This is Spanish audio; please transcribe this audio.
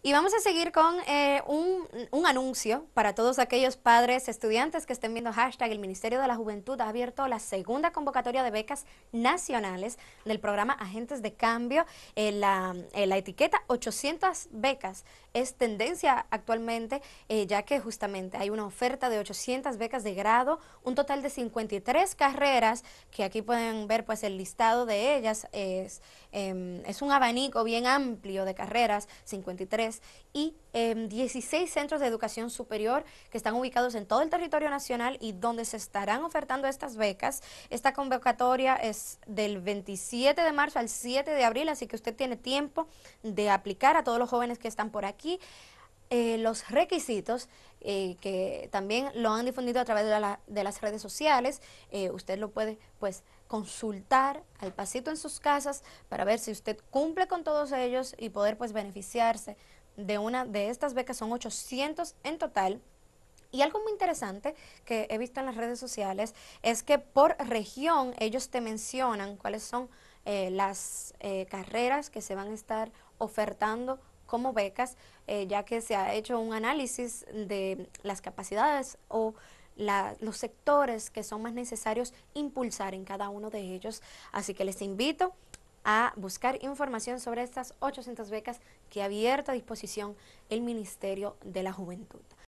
Y vamos a seguir con eh, un, anuncio para todos aquellos padres, estudiantes que estén viendo hashtag. El Ministerio de la Juventud ha abierto la segunda convocatoria de becas nacionales del programa Agentes de Cambio. Eh, la, eh, la, etiqueta 800 becas es tendencia actualmente, ya que justamente hay una oferta de 800 becas de grado, un total de 53 carreras, que aquí pueden ver pues el listado de ellas. Es, em, es un abanico bien amplio de carreras, 53 y 16 em, centros de educación superior que están ubicados en todo el territorio nacional y donde se estarán ofertando estas becas. Esta convocatoria es del 27 de marzo al 7 de abril, así que usted tiene tiempo de aplicar a todos los jóvenes que están por aquí. Eh, los requisitos eh, que también lo han difundido a través de, las redes sociales. Eh, usted lo puede pues consultar al pasito en sus casas para ver si usted cumple con todos ellos y poder pues beneficiarse de una de estas becas. Son 800 en total. Y algo muy interesante que he visto en las redes sociales es que por región ellos te mencionan cuáles son las carreras que se van a estar ofertando como becas, eh, ya que se ha hecho un análisis de las capacidades o los sectores que son más necesarios impulsar en cada uno de ellos. Así que les invito a buscar información sobre estas 800 becas que ha abierto a disposición el Ministerio de la Juventud.